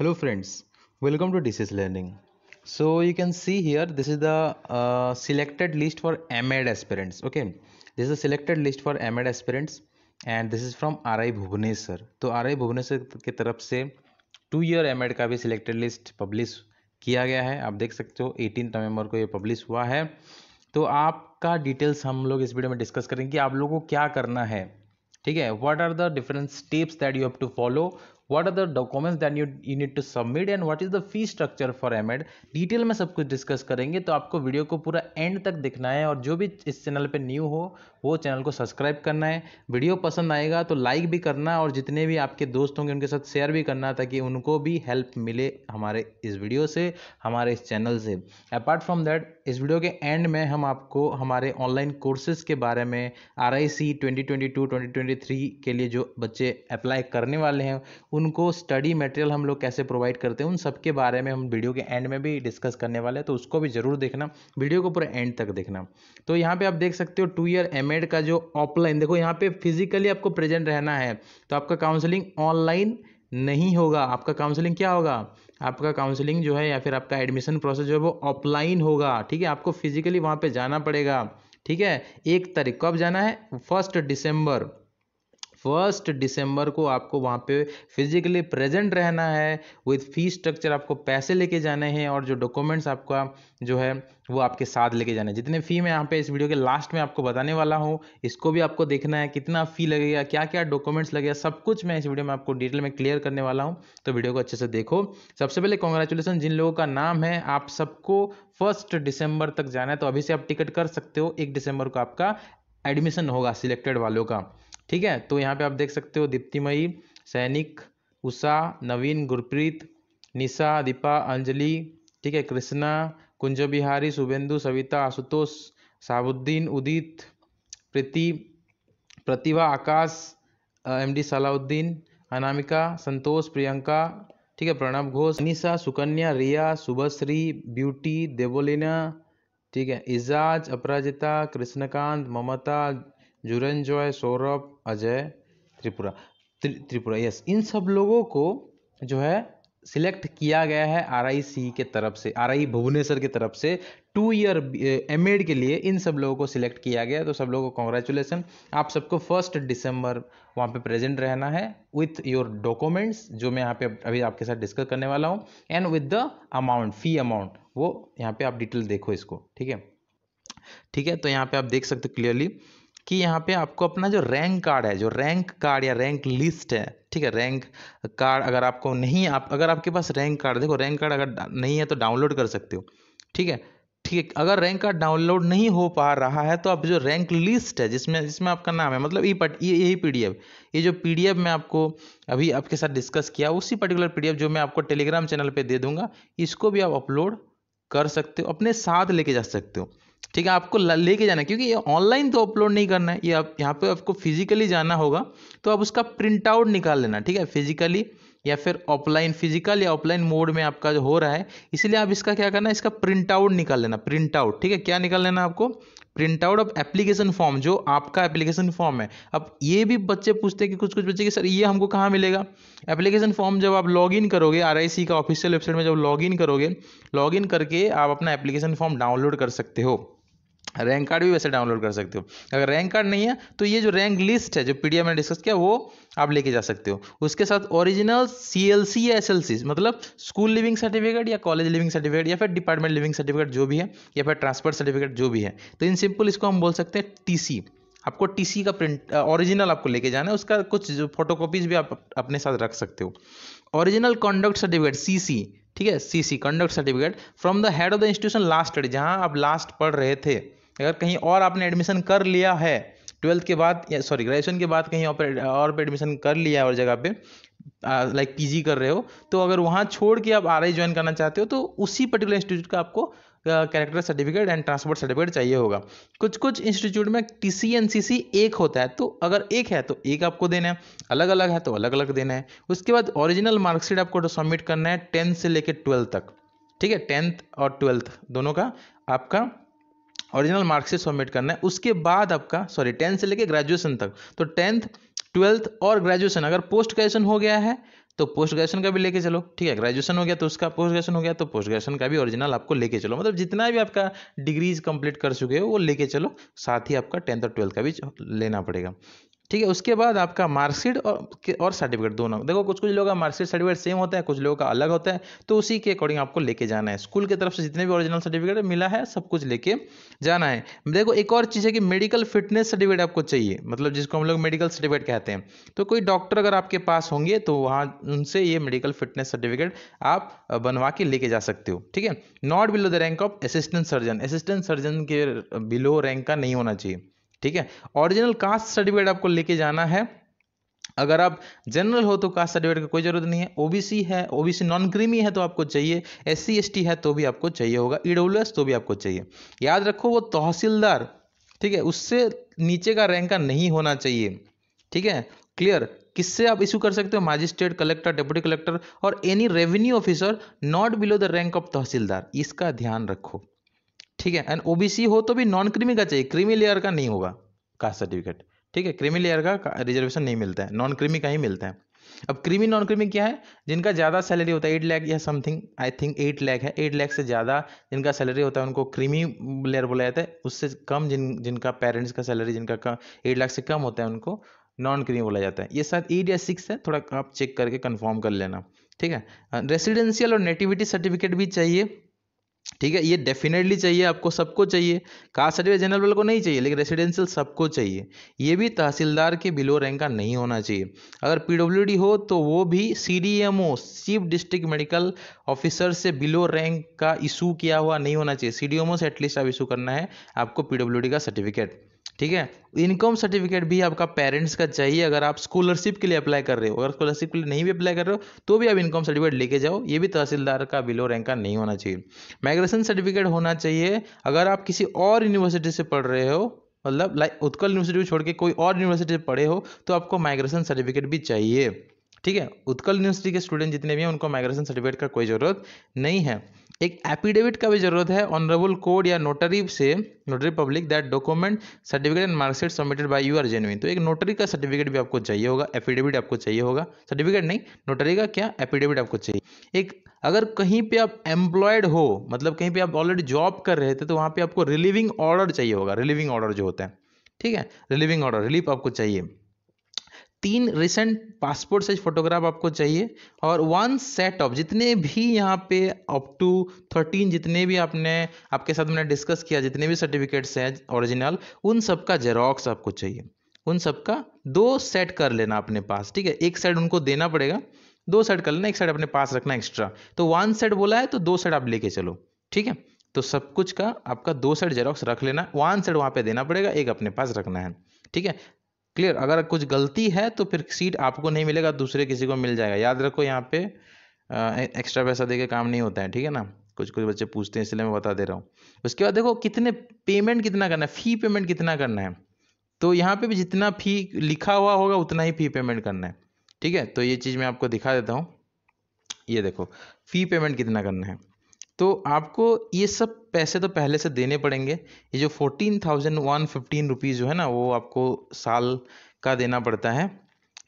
hello friends welcome to dcs learning so you can see here this is the uh, selected list for mad aspirants okay this is the selected list for mad aspirants and this is from R I Bhubaneswar तो R I Bhubaneswar की तरफ से two year M का भी selected list publish किया गया है आप देख सकते हो एटीन नवंबर को ये पब्लिश हुआ है तो आपका डिटेल्स हम लोग इस वीडियो में डिस्कस करेंगे कि आप लोगों को क्या करना है ठीक है what are the different steps that you have to follow what are the documents then you you need to submit and what is the fee structure for M Ed detail में सब कुछ डिस्कस करेंगे तो आपको video को पूरा and तक दिखना है और जो भी इस चैनल पर न्यू हो वो चैनल को सब्सक्राइब करना है वीडियो पसंद आएगा तो लाइक भी करना और जितने भी आपके दोस्त होंगे उनके साथ शेयर भी करना ताकि उनको भी हेल्प मिले हमारे इस वीडियो से हमारे इस चैनल से अपार्ट फ्रॉम दैट इस वीडियो के एंड में हम आपको हमारे ऑनलाइन कोर्सेज के बारे में R I C twenty twenty two twenty twenty three के लिए जो बच्चे अप्लाई करने वाले हैं उन उनको स्टडी मटेरियल हम लोग कैसे प्रोवाइड करते हैं उन सब के बारे में हम वीडियो के एंड में भी डिस्कस करने वाले हैं तो उसको भी ज़रूर देखना वीडियो को पूरा एंड तक देखना तो यहाँ पे आप देख सकते हो टू ईयर एम का जो ऑफलाइन देखो यहाँ पे फिजिकली आपको प्रेजेंट रहना है तो आपका काउंसलिंग ऑनलाइन नहीं होगा आपका काउंसलिंग क्या होगा आपका काउंसलिंग जो है या फिर आपका एडमिशन प्रोसेस जो है वो ऑफलाइन होगा ठीक है आपको फिजिकली वहाँ पर जाना पड़ेगा ठीक है एक तारीख कब जाना है फर्स्ट दिसंबर फर्स्ट दिसंबर को आपको वहाँ पे फिजिकली प्रेजेंट रहना है विथ फी स्ट्रक्चर आपको पैसे लेके जाने हैं और जो डॉक्यूमेंट्स आपका जो है वो आपके साथ लेके जाना है जितने फ़ी मैं यहाँ पे इस वीडियो के लास्ट में आपको बताने वाला हूँ इसको भी आपको देखना है कितना फ़ी लगेगा क्या क्या डॉक्यूमेंट्स लगेगा सब कुछ मैं इस वीडियो में आपको डिटेल में क्लियर करने वाला हूँ तो वीडियो को अच्छे से देखो सबसे पहले कॉन्ग्रेचुलेसन जिन लोगों का नाम है आप सबको फर्स्ट दिसंबर तक जाना है तो अभी से आप टिकट कर सकते हो एक दिसंबर को आपका एडमिशन होगा सिलेक्टेड वालों का ठीक है तो यहाँ पे आप देख सकते हो दीप्तिमयी सैनिक उषा नवीन गुरप्रीत निशा दीपा अंजलि ठीक है कृष्णा कुंज बिहारी शुभेंदु सविता आशुतोष साबुद्दीन उदित प्रीति प्रतिभा आकाश एम डी सलाउद्दीन अनामिका संतोष प्रियंका ठीक है प्रणब घोष निशा सुकन्या रिया शुभश्री ब्यूटी देवोलिना ठीक है इजाज अपराजिता कृष्णकांत ममता जुरन जॉय सौरभ अजय त्रिपुरा त्रि, त्रिपुरा यस इन सब लोगों को जो है सिलेक्ट किया गया है सी के तरफ से आई भुवनेश्वर की तरफ से टू ईयर एम के लिए इन सब लोगों को सिलेक्ट किया गया तो सब लोगों को कॉन्ग्रेचुलेसन आप सबको फर्स्ट दिसंबर वहाँ पे प्रेजेंट रहना है विथ योर डॉक्यूमेंट्स जो मैं यहाँ पे अभी आपके साथ डिस्कस करने वाला हूँ and with the amount fee amount वो यहाँ पे आप डिटेल देखो इसको ठीक है ठीक है तो यहाँ पे आप देख सकते हो क्लियरली कि यहाँ पे आपको अपना जो रैंक कार्ड है जो रैंक कार्ड या रैंक लिस्ट है ठीक है रैंक कार्ड अगर आपको नहीं आप अगर आपके पास रैंक कार्ड देखो रैंक कार्ड अगर नहीं है तो डाउनलोड कर सकते हो ठीक है ठीक है अगर रैंक कार्ड डाउनलोड नहीं हो पा रहा है तो आप जो रैंक लिस्ट है जिसमें जिसमें आपका नाम है मतलब ई पट ये यही पीडीएफ ये जो पीडीएफ मैं आपको अभी आपके साथ डिस्कस किया उसी पर्टिकुलर पी जो मैं आपको टेलीग्राम चैनल पर दे दूंगा इसको भी आप अपलोड कर सकते हो अपने साथ लेके जा सकते हो ठीक है आपको लेके जाना क्योंकि ये ऑनलाइन तो अपलोड नहीं करना है ये आप यहाँ पे आपको फिजिकली जाना होगा तो आप उसका प्रिंट आउट निकाल लेना ठीक है फिजिकली या फिर ऑफलाइन फिजिकल या ऑफलाइन मोड में आपका जो हो रहा है इसलिए आप इसका क्या करना है इसका प्रिंट आउट निकाल लेना प्रिंट आउट ठीक है क्या निकाल लेना आपको print out of application form जो आपका एप्लीकेशन फॉर्म है अब ये भी बच्चे पूछते हैं कि कुछ कुछ बच्चे कि सर ये हमको कहाँ मिलेगा एप्लीकेशन फॉर्म जब आप लॉग इन करोगे आर का ऑफिशियल वेबसाइट में जब लॉग इन करोगे लॉग इन करके आप अपना एप्लीकेशन फॉर्म डाउनलोड कर सकते हो रैंक कार्ड भी वैसे डाउनलोड कर सकते हो अगर रैंक कार्ड नहीं है तो ये जो रैंक लिस्ट है जो पी में डिस्कस किया वो आप लेके जा सकते हो उसके साथ ओरिजिनल सी या एस एल सी मतलब स्कूल लिविंग सर्टिफिकेट या कॉलेज लिविंग सर्टिफिकेट या फिर डिपार्टमेंट लिविंग सर्टिफिकेट जो भी है या फिर ट्रांसफर सर्टिफिकेट जो भी है तो इन सिंपल इसको हम बोल सकते हैं सी आपको सी का प्रिंट ओरिजिनल आपको लेके जाना है उसका कुछ फोटो कॉपीज भी आप अपने साथ रख सकते हो ओरिजिनल कॉन्डक्ट सर्टिफिकेट सी ठीक है CC conduct certificate from the head of the institution last study जहां आप लास्ट पढ़ रहे थे अगर कहीं और आपने एडमिशन कर लिया है ट्वेल्थ के बाद या सॉरी ग्रेजुएशन के बाद कहीं और पर और पे एडमिशन कर लिया है और जगह पे लाइक पीजी कर रहे हो तो अगर वहाँ छोड़ के आप आर आई ज्वाइन करना चाहते हो तो उसी पर्टिकुलर इंस्टीट्यूट का आपको character certificate and transport certificate चाहिए होगा कुछ कुछ इंस्टीट्यूट में टी सी एन सी सी एक होता है तो अगर एक है तो एक आपको देना है अलग अलग है तो अलग अलग देना है उसके बाद ओरिजिनल मार्कशीट आपको तो सबमिट करना है टेंथ से लेकर ट्वेल्थ तक ठीक है टेंथ और ट्वेल्थ दोनों का आपका ओरिजिनल मार्कशीट सबमिट करना है उसके बाद आपका सॉरी टेंथ से लेके ग्रेजुएशन तक तो टेंथ ट्वेल्थ और ग्रेजुएशन अगर पोस्ट ग्रेजुएशन हो गया है तो पोस्ट ग्रेजुएशन का भी लेके चलो ठीक है ग्रेजुएशन हो गया तो उसका पोस्ट ग्रेजुएशन हो गया तो पोस्ट ग्रेजुएशन का भी ओरिजिनल आपको लेके चलो मतलब जितना भी आपका डिग्रीज कंप्लीट कर चुके हो वो लेके चलो साथ ही आपका टेंथ और ट्वेल्थ का भी लेना पड़ेगा ठीक है उसके बाद आपका मार्कशीट और और सर्टिफिकेट दोनों देखो कुछ कुछ लोगों का मार्कशीट सर्टिफिकेट सेम होता है कुछ लोगों का अलग होता है तो उसी के अकॉर्डिंग आपको लेके जाना है स्कूल की तरफ से जितने भी ओरिजिनल सर्टिफिकेट मिला है सब कुछ लेके जाना है देखो एक और चीज़ है कि मेडिकल फिटनेस सर्टिफिकेट आपको चाहिए मतलब जिसको हम लोग मेडिकल सर्टिफिकेट कहते हैं तो कोई डॉक्टर अगर आपके पास होंगे तो वहाँ उनसे ये मेडिकल फिटनेस सर्टिफिकेट आप बनवा के लेके जा सकते हो ठीक है not below the rank of assistant surgeon assistant surgeon के बिलो रैंक का नहीं होना चाहिए ठीक है ओरिजिनल कास्ट सर्टिफिकेट आपको लेके जाना है अगर आप जनरल हो तो कास्ट सर्टिफिकेट की कोई ज़रूरत नहीं है ओबीसी है ओबीसी नॉन क्रीमी है तो आपको चाहिए एस सी है तो भी आपको चाहिए होगा एस e तो भी आपको चाहिए याद रखो वो तहसीलदार ठीक है उससे नीचे का रैंक का नहीं होना चाहिए ठीक है क्लियर किससे आप इशू कर सकते हो मजिस्ट्रेट कलेक्टर डिप्टी कलेक्टर और any revenue officer not below the rank of tehsildar इसका ध्यान रखो ठीक है एंड ओबीसी हो तो भी नॉन क्रीमी का चाहिए क्रीमी लेयर का नहीं होगा कास्ट सर्टिफिकेट ठीक है क्रीमी लेयर का रिजर्वेशन नहीं मिलता है नॉन क्रीमी का ही मिलता है अब क्रीमी नॉन क्रीमी क्या है जिनका ज़्यादा सैलरी होता है एट लैख या something I think eight lakh है एट लैख से ज़्यादा जिनका सैलरी होता है उनको क्रीमी लेयर बोला जाता है उससे कम जिन जिनका पेरेंट्स का सैलरी जिनका एट लाख से कम होता है उनको नॉन क्रीमी बोला जाता है ये शायद एट या सिक्स है थोड़ा आप चेक करके कन्फर्म कर लेना ठीक है रेसिडेंशियल uh, और नेटिविटी सर्टिफिकेट भी चाहिए ठीक है ये डेफिनेटली चाहिए आपको सबको चाहिए कास्ट सर्टिफिकेट जनरल वाले को नहीं चाहिए लेकिन रेसिडेंशियल सबको चाहिए ये भी तहसीलदार के बिलो रैंक का नहीं होना चाहिए अगर पीडब्ल्यूडी हो तो वो भी C chief district medical officer से बिलो रैंक का इशू किया हुआ नहीं होना चाहिए सी से एटलीस्ट आप इशू करना है आपको पीडब्ल्यूडी का सर्टिफिकेट ठीक है इनकम सर्टिफिकेट भी आपका पेरेंट्स का चाहिए अगर आप स्कॉलरशिप के लिए अप्लाई कर रहे हो अगर स्कॉलरशिप के लिए नहीं भी अप्लाई कर रहे हो तो भी आप इनकम सर्टिफिकेट लेके जाओ ये भी तहसीलदार का बिलो रैंक का नहीं होना चाहिए माइग्रेशन सर्टिफिकेट होना चाहिए अगर आप किसी और यूनिवर्सिटी से पढ़ रहे हो मतलब लाइक उत्कल यूनिवर्सिटी छोड़ के कोई और यूनिवर्सिटी से पढ़े हो तो आपको माइग्रेशन सर्टिफिकेट भी चाहिए ठीक है उत्कल यूनिवर्सिटी के स्टूडेंट जितने भी हैं उनको माइग्रेशन सर्टिफिकेट का कोई ज़रूरत नहीं है एक एफिडेविट का भी जरूरत है ऑनरेबल कोड या नोटरी से notary public that document certificate and marksheet submitted by you are genuine तो एक नोटरी का सर्टिफिकेट भी आपको चाहिए होगा एफिडेविट आपको चाहिए होगा सर्टिफिकेट नहीं नोटरी का क्या एफिडेविट आपको चाहिए एक अगर कहीं पे आप एम्प्लॉयड हो मतलब कहीं पे आप ऑलरेडी जॉब कर रहे थे तो वहाँ पे आपको रिलीविंग ऑर्डर चाहिए होगा रिलीविंग ऑर्डर जो होता है ठीक है रिलीविंग ऑर्डर रिलीफ आपको चाहिए तीन रिसेंट पासपोर्ट साइज फोटोग्राफ आपको चाहिए और वन सेट ऑफ जितने भी यहाँ पे अप टू थर्टीन जितने भी आपने आपके साथ मैंने डिस्कस किया जितने भी सर्टिफिकेट्स हैं ओरिजिनल उन सब का जेरोक्स आपको चाहिए उन सब का दो सेट कर लेना अपने पास ठीक है एक सेट उनको देना पड़ेगा दो सेट कर लेना एक सेट अपने पास रखना एक्स्ट्रा तो वन सेट बोला है तो दो सेट आप लेके चलो ठीक है तो सब कुछ का आपका दो सेट जेरोक्स रख लेना वन सेट वहाँ पे देना पड़ेगा एक अपने पास रखना है ठीक है क्लियर अगर कुछ गलती है तो फिर सीट आपको नहीं मिलेगा दूसरे किसी को मिल जाएगा याद रखो यहाँ पे एक्स्ट्रा पैसा दे के काम नहीं होता है ठीक है ना कुछ कुछ बच्चे पूछते हैं इसलिए मैं बता दे रहा हूँ उसके बाद देखो कितने पेमेंट कितना करना है फ़ी पेमेंट कितना करना है तो यहाँ पे भी जितना फ़ी लिखा हुआ होगा उतना ही फ़ी पेमेंट करना है ठीक है तो ये चीज़ मैं आपको दिखा देता हूँ ये देखो फ़ी पेमेंट कितना करना है तो आपको ये सब पैसे तो पहले से देने पड़ेंगे ये जो fourteen thousand one fifteen rupees जो है ना वो आपको साल का देना पड़ता है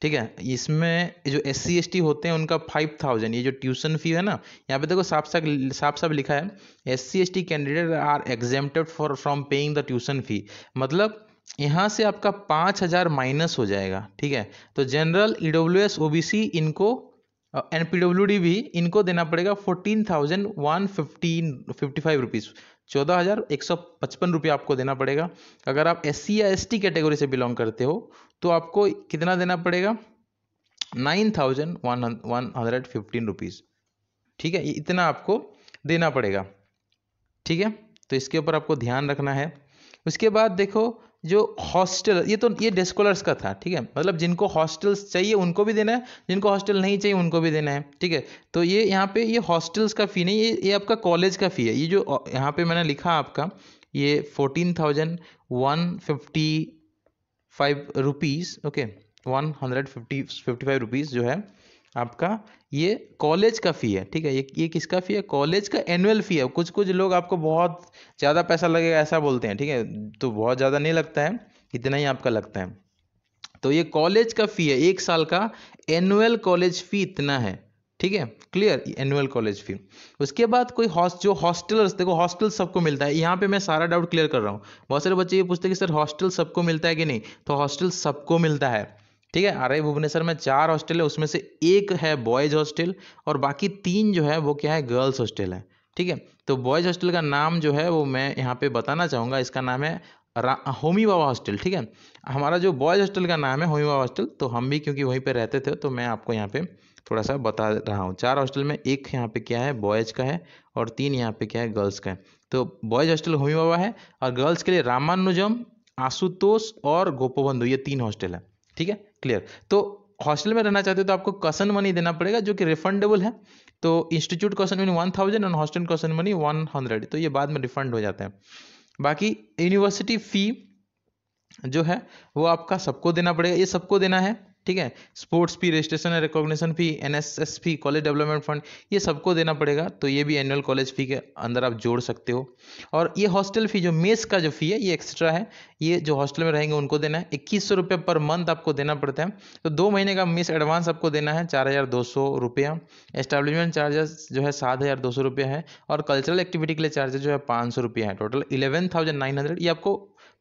ठीक है इसमें जो एस सी एस टी होते हैं उनका फाइव थाउजेंड ये जो ट्यूशन फी है ना यहाँ पे देखो साफ साफ साफ साफ लिखा है S C S T candidate are exempted for from paying the tuition fee मतलब यहाँ से आपका पाँच हज़ार माइनस हो जाएगा ठीक है तो general E W S O B C इनको एन पी डब्ल्यू डी भी इनको देना पड़ेगा fourteen thousand one fifteen fifty five rupees चौदह हज़ार एक सौ पचपन रुपये आपको देना पड़ेगा अगर आप एस सी या एस टी कैटेगरी से बिलोंग करते हो तो आपको कितना देना पड़ेगा nine thousand one one hundred fifteen rupees ठीक है इतना आपको देना पड़ेगा ठीक है तो इसके ऊपर आपको ध्यान रखना है उसके बाद देखो जो हॉस्टल ये तो ये डेस्कॉलर्स का था ठीक है मतलब जिनको हॉस्टल्स चाहिए उनको भी देना है जिनको हॉस्टल नहीं चाहिए उनको भी देना है ठीक है तो ये यहाँ पे ये हॉस्टल्स का फ़ी नहीं ये ये आपका कॉलेज का फ़ी है ये जो यहाँ पे मैंने लिखा आपका ये fourteen thousand one fifty five rupees okay one hundred fifty fifty five rupees जो है आपका ये कॉलेज का फ़ी है ठीक है ये ये किसका फ़ी है कॉलेज का एनुअल फ़ी है कुछ कुछ लोग आपको बहुत ज़्यादा पैसा लगेगा ऐसा बोलते हैं ठीक है तो बहुत ज़्यादा नहीं लगता है इतना ही आपका लगता है तो ये कॉलेज का फ़ी है एक साल का एनुअल कॉलेज फ़ी इतना है ठीक है क्लियर एनुअल कॉलेज फी उसके बाद कोई हॉस्ट जो हॉस्टलर्स देखो हॉस्टल सबको मिलता है यहाँ पे मैं सारा डाउट क्लियर कर रहा हूँ बहुत सारे बच्चे ये पूछते हैं कि सर हॉस्टल सबको मिलता है कि नहीं तो हॉस्टल सबको मिलता है ठीक है आर भुवनेश्वर में चार हॉस्टल है उसमें से एक है बॉयज हॉस्टल और बाकी तीन जो है वो क्या है गर्ल्स हॉस्टल है ठीक है तो बॉयज हॉस्टल का नाम जो है वो मैं यहाँ पे बताना चाहूँगा इसका नाम है होमी बाबा हॉस्टल ठीक है हमारा जो बॉयज हॉस्टल का नाम है होमी बाबा हॉस्टल तो हम भी क्योंकि वहीं पर रहते थे तो मैं आपको यहाँ पे थोड़ा सा बता रहा हूँ चार हॉस्टल में एक यहाँ पे क्या है बॉयज का है और तीन यहाँ पे क्या है गर्ल्स का है तो बॉयज हॉस्टल होमी बाबा है और गर्ल्स के लिए रामानुजम आशुतोष और गोपोबंधु ये तीन हॉस्टल है ठीक है क्लियर तो हॉस्टल में रहना चाहते हो तो आपको कसन मनी देना पड़ेगा जो कि रिफंडेबल है तो institute caution money one thousand and hostel caution money one hundred तो ये बाद में रिफंड हो जाते हैं बाकी यूनिवर्सिटी फ़ी जो है वो आपका सबको देना पड़ेगा ये सबको देना है ठीक है sports fee registration and recognition fee N S fee college development fund ये सबको देना पड़ेगा तो ये भी एनुअल कॉलेज फी के अंदर आप जोड़ सकते हो और ये हॉस्टल फी जो मेस का जो फी है ये एक्स्ट्रा है ये जो हॉस्टल में रहेंगे उनको देना है इक्कीस सौ रुपये पर मंथ आपको देना पड़ता है तो दो महीने का मेस एडवांस आपको देना है चार हज़ार दो सौ रुपया एस्टेब्लिशमेंट चार्जेस जो है सात हज़ार दो सौ रुपया है और कल्चरल एक्टिविटी के लिए चार्जेस जो है पाँच सौ रुपया है total eleven thousand nine hundred ये आपको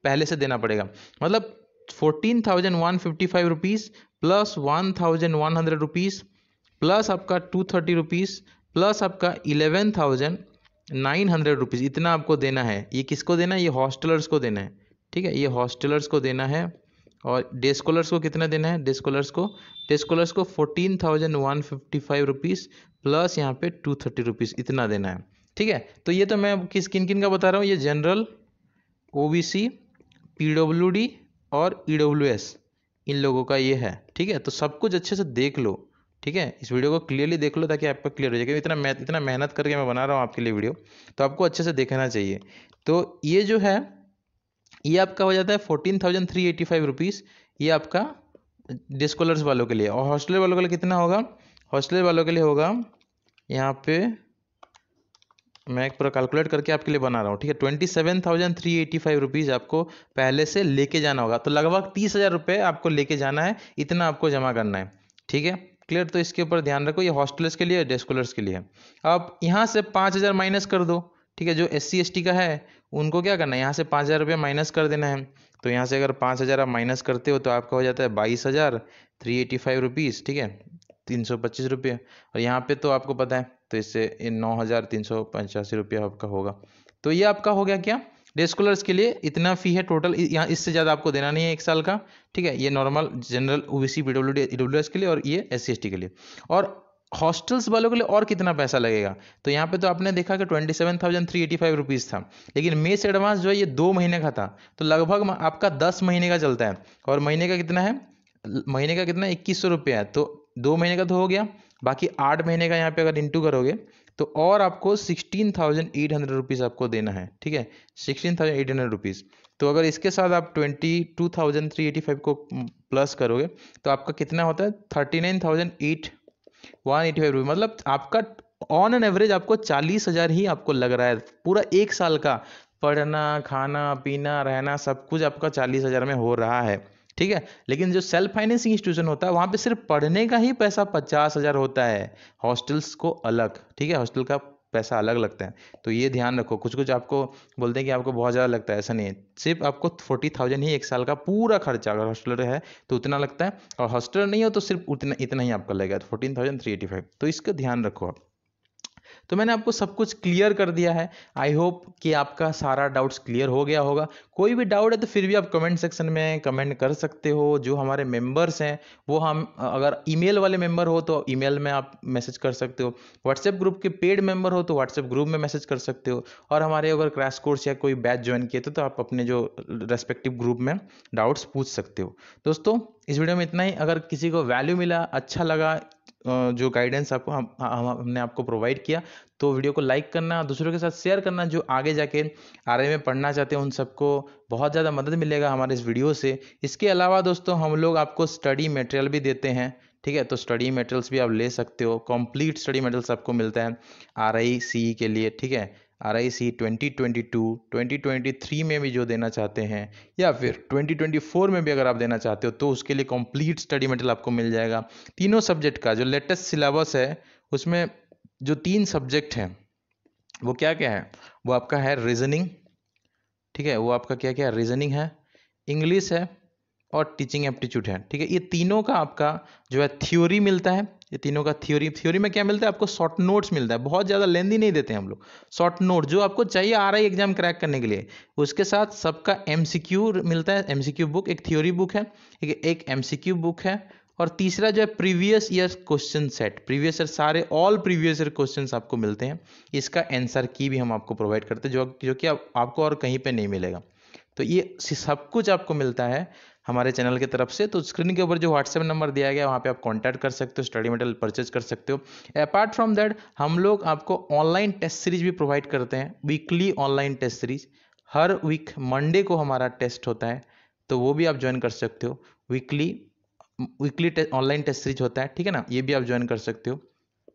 पहले से देना पड़ेगा मतलब fourteen thousand one fifty five rupees plus one thousand one hundred rupees plus आपका टू थर्टी रुपीज़ प्लस आपका eleven thousand nine hundred rupees इतना आपको देना है ये किसको देना है ये हॉस्टलर्स को देना है ठीक है ये हॉस्टलर्स को देना है और डे स्कॉलर्स को कितना देना है डे स्कॉलर्स को डे स्कॉलर्स को fourteen thousand one fifty five rupees plus यहाँ पे टू थर्टी रुपीज़ इतना देना है ठीक है तो ये तो मैं किस किन किन का बता रहा हूँ ये general O B C P W D और ई e इन लोगों का ये है ठीक है तो सब कुछ अच्छे से देख लो ठीक है इस वीडियो को क्लियरली देख लो ताकि आपका क्लियर हो जाए क्योंकि इतना मेहनत इतना मेहनत करके मैं बना रहा हूँ आपके लिए वीडियो तो आपको अच्छे से देखना चाहिए तो ये जो है ये आपका हो जाता है fourteen thousand three eighty five rupees ये आपका डिस्कॉलर्स वालों के लिए और हॉस्टल वालों के लिए कितना होगा हॉस्टल वालों के लिए होगा यहाँ पे मैं एक पूरा कैलकुलेट करके आपके लिए बना रहा हूँ ठीक है twenty seven thousand three eighty five rupees आपको पहले से लेके जाना होगा तो लगभग तीस हज़ार रुपये आपको लेके जाना है इतना आपको जमा करना है ठीक है क्लियर तो इसके ऊपर ध्यान रखो ये हॉस्टलर्स के लिए डे स्कूलर्स के लिए अब यहाँ से पाँच हज़ार माइनस कर दो ठीक है जो एस सी का है उनको क्या करना है यहाँ से पाँच हज़ार रुपये माइनस कर देना है तो यहाँ से अगर पाँच हज़ार आप माइनस करते हो तो आपका हो जाता है बाईस हज़ार थ्री एटी फाइव रुपीज़ ठीक है तीन सौ पच्चीस रुपये और यहाँ पे तो आपको पता है तो इससे नौ हज़ार तीन सौ पचासी रुपया आपका होगा तो ये आपका हो गया क्या डे स्कॉलर्स के लिए इतना फ़ी है टोटल यहाँ इससे ज़्यादा आपको देना नहीं है एक साल का ठीक है ये normal general O B C W S के लिए और ये एस सी एस टी के लिए और हॉस्टल्स वालों के लिए और कितना पैसा लगेगा तो यहाँ पे तो आपने देखा कि twenty seven thousand three eighty five rupees था लेकिन मेस एडवांस जो है ये दो महीने का था तो लगभग आपका दस महीने का चलता है और महीने का कितना है महीने का कितना इक्कीस सौ रुपये है तो दो महीने का तो हो गया बाकी आठ महीने का यहाँ पे अगर इंटू करोगे तो और आपको sixteen thousand eight hundred rupees आपको देना है ठीक है sixteen thousand eight hundred rupees तो अगर इसके साथ आप twenty two thousand three eighty five को प्लस करोगे तो आपका कितना होता है thirty nine thousand eight one eighty five rupees मतलब आपका ऑन एन एवरेज आपको चालीस हज़ार ही आपको लग रहा है पूरा एक साल का पढ़ना खाना पीना रहना सब कुछ आपका चालीस हज़ार में हो रहा है ठीक है लेकिन जो सेल्फ फाइनेंसिंग इंस्टीट्यूशन होता है वहाँ पे सिर्फ पढ़ने का ही पैसा पचास हज़ार होता है हॉस्टल्स को अलग ठीक है हॉस्टल का पैसा अलग लगता है तो ये ध्यान रखो कुछ कुछ आपको बोलते हैं कि आपको बहुत ज़्यादा लगता है ऐसा नहीं है सिर्फ आपको फोर्टी थाउजेंड ही एक साल का पूरा खर्चा अगर हॉस्टल है तो उतना लगता है और हॉस्टल नहीं हो तो सिर्फ उतना इतना ही आपका लगेगा तो fourteen thousand three eighty five तो इसका ध्यान रखो आप तो मैंने आपको सब कुछ क्लियर कर दिया है आई होप कि आपका सारा डाउट्स क्लियर हो गया होगा कोई भी डाउट है तो फिर भी आप कमेंट सेक्शन में कमेंट कर सकते हो जो हमारे मेम्बर्स हैं वो हम अगर ईमेल वाले मेंबर हो तो ईमेल में आप मैसेज कर सकते हो व्हाट्सएप ग्रुप के पेड मेंबर हो तो व्हाट्सएप ग्रुप में मैसेज कर सकते हो और हमारे अगर क्रैश कोर्स या कोई बैच ज्वाइन किए थे तो आप अपने जो रेस्पेक्टिव ग्रुप में डाउट्स पूछ सकते हो दोस्तों इस वीडियो में इतना ही अगर किसी को वैल्यू मिला अच्छा लगा जो गाइडेंस आपको हम हम हमने आपको प्रोवाइड किया तो वीडियो को लाइक करना दूसरों के साथ शेयर करना जो आगे जाके आर में पढ़ना चाहते हैं उन सबको बहुत ज़्यादा मदद मिलेगा हमारे इस वीडियो से इसके अलावा दोस्तों हम लोग आपको स्टडी मटेरियल भी देते हैं ठीक है तो स्टडी मटेरियल्स भी आप ले सकते हो कंप्लीट स्टडी मटेरियल्स आपको मिलता है आर आई सी e के लिए ठीक है R I C twenty twenty two twenty twenty three में भी जो देना चाहते हैं या फिर ट्वेंटी ट्वेंटी फोर में भी अगर आप देना चाहते हो तो उसके लिए कंप्लीट स्टडी मटेरियल आपको मिल जाएगा तीनों सब्जेक्ट का जो लेटेस्ट सिलेबस है उसमें जो तीन सब्जेक्ट हैं वो क्या क्या है वो आपका है रीजनिंग ठीक है वो आपका क्या क्या है रीजनिंग है इंग्लिश है और टीचिंग एप्टीट्यूड है ठीक है ये तीनों का आपका जो है थ्योरी मिलता है ये तीनों का थ्योरी थ्योरी में क्या मिलता है आपको शॉर्ट नोट्स मिलता है बहुत ज़्यादा लेंदी नहीं देते हम लोग शॉर्ट नोट जो आपको चाहिए आ रहा है एग्जाम क्रैक करने के लिए उसके साथ सबका एम मिलता है एम बुक एक थ्योरी बुक है एक एम बुक है और तीसरा जो है previous year question set previous year सारे ऑल प्रीवियस ईयर क्वेश्चन आपको मिलते हैं इसका आंसर की भी हम आपको प्रोवाइड करते हैं जो जो कि आप, आपको और कहीं पे नहीं मिलेगा तो ये सब कुछ आपको मिलता है हमारे चैनल की तरफ से तो स्क्रीन के ऊपर जो व्हाट्सएप नंबर दिया गया वहाँ पे आप कांटेक्ट कर सकते हो स्टडी मटेरियल परचेज कर सकते हो अपार्ट फ्रॉम दैट हम लोग आपको ऑनलाइन टेस्ट सीरीज भी प्रोवाइड करते हैं वीकली ऑनलाइन टेस्ट सीरीज हर वीक मंडे को हमारा टेस्ट होता है तो वो भी आप ज्वाइन कर सकते हो weekly weekly online test series होता है ठीक है ना ये भी आप ज्वाइन कर सकते हो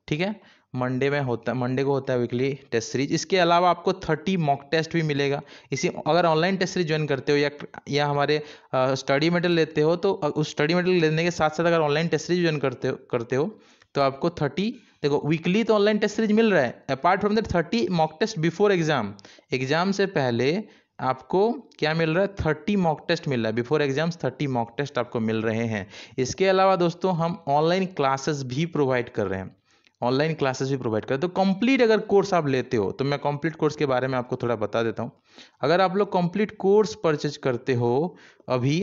ठीक है मंडे में होता है मंडे को होता है वीकली टेस्ट सीरीज इसके अलावा आपको थर्टी मॉक टेस्ट भी मिलेगा इसी अगर ऑनलाइन टेस्ट सीरीज ज्वाइन करते हो या या हमारे स्टडी मटेरियल लेते हो तो उस स्टडी मटेरियल लेने के साथ साथ अगर ऑनलाइन टेस्ट सीरीज ज्वाइन करते हो करते हो तो आपको थर्टी देखो वीकली तो ऑनलाइन टेस्ट सीरीज मिल रहा है apart from that thirty mock test before exam exam से पहले आपको क्या मिल रहा है थर्टी मॉक टेस्ट मिल रहा है before exams thirty mock test आपको मिल रहे हैं इसके अलावा दोस्तों हम ऑनलाइन क्लासेस भी प्रोवाइड कर रहे हैं ऑनलाइन क्लासेस भी प्रोवाइड करते तो कंप्लीट अगर कोर्स आप लेते हो तो मैं कंप्लीट कोर्स के बारे में आपको थोड़ा बता देता हूँ अगर आप लोग कंप्लीट कोर्स परचेज करते हो अभी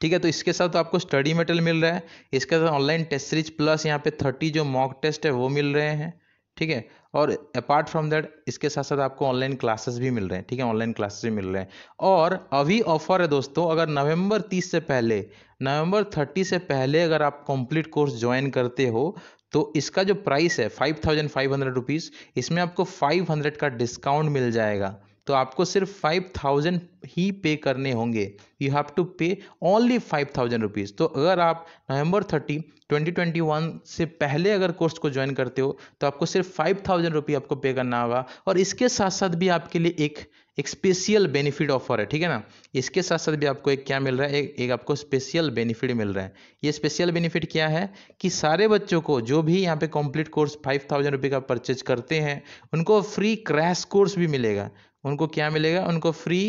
ठीक है तो इसके साथ तो आपको स्टडी मटेरियल मिल रहा है इसके साथ ऑनलाइन टेस्ट सीरीज प्लस यहाँ पे थर्टी जो मॉक टेस्ट है वो मिल रहे हैं ठीक है और अपार्ट फ्रॉम दैट इसके साथ साथ आपको ऑनलाइन क्लासेस भी मिल रहे हैं ठीक है ऑनलाइन क्लासेस भी मिल रहे हैं और अभी ऑफर है दोस्तों अगर नवंबर 30 से पहले नवंबर 30 से पहले अगर आप कंप्लीट कोर्स ज्वाइन करते हो तो इसका जो प्राइस है five thousand five hundred rupees इसमें आपको फाइव हंड्रेड का डिस्काउंट मिल जाएगा तो आपको सिर्फ फाइव थाउजेंड ही पे करने होंगे you have to pay only five thousand rupees तो अगर आप November thirty twenty twenty one से पहले अगर कोर्स को ज्वाइन करते हो तो आपको सिर्फ फाइव थाउजेंड रुपी आपको पे करना होगा और इसके साथ साथ भी आपके लिए एक एक स्पेशल बेनिफिट ऑफर है ठीक है ना इसके साथ साथ भी आपको एक क्या मिल रहा है एक, एक आपको स्पेशल बेनिफिट मिल रहा है ये स्पेशल बेनिफिट क्या है कि सारे बच्चों को जो भी यहाँ पे कंप्लीट कोर्स फाइव थाउजेंड रुपये का परचेज करते हैं उनको फ्री क्रैश कोर्स भी मिलेगा उनको क्या मिलेगा उनको फ्री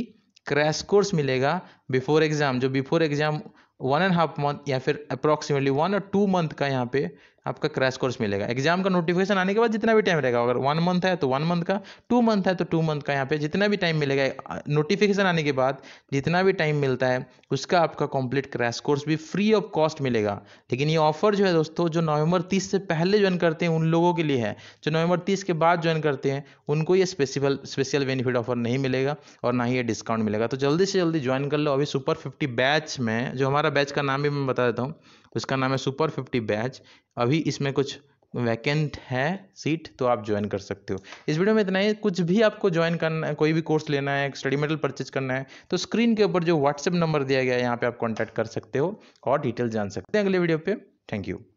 क्रैश कोर्स मिलेगा बिफोर एग्ज़ाम जो before exam one and half month या फिर अप्रॉक्सीमेटली वन और टू मंथ का यहाँ पे आपका क्रैश कोर्स मिलेगा एग्जाम का नोटिफिकेशन आने के बाद जितना भी टाइम रहेगा अगर वन मंथ है तो वन मंथ का टू मंथ है तो टू मंथ का यहाँ पे जितना भी टाइम मिलेगा नोटिफिकेशन आने के बाद जितना भी टाइम मिलता है उसका आपका कंप्लीट क्रैश कोर्स भी फ्री ऑफ कॉस्ट मिलेगा लेकिन ये ऑफर जो है दोस्तों जो नवंबर तीस से पहले ज्वाइन करते हैं उन लोगों के लिए है जो नवंबर तीस के बाद ज्वाइन करते हैं उनको ये स्पेसिफल स्पेशल बेनिफिट ऑफर नहीं मिलेगा और ना ही ये डिस्काउंट मिलेगा तो जल्दी से जल्दी ज्वाइन कर लो अभी सुपर फिफ्टी बैच में जो हमारा बैच का नाम भी मैं बता देता हूँ उसका नाम है सुपर फिफ्टी बैच अभी इसमें कुछ वैकेंट है सीट तो आप ज्वाइन कर सकते हो इस वीडियो में इतना ही कुछ भी आपको ज्वाइन करना है कोई भी कोर्स लेना है स्टडी मेटल परचेज करना है तो स्क्रीन के ऊपर जो व्हाट्सएप नंबर दिया गया है यहाँ पे आप कॉन्टैक्ट कर सकते हो और डिटेल जान सकते हैं अगले वीडियो पे थैंक यू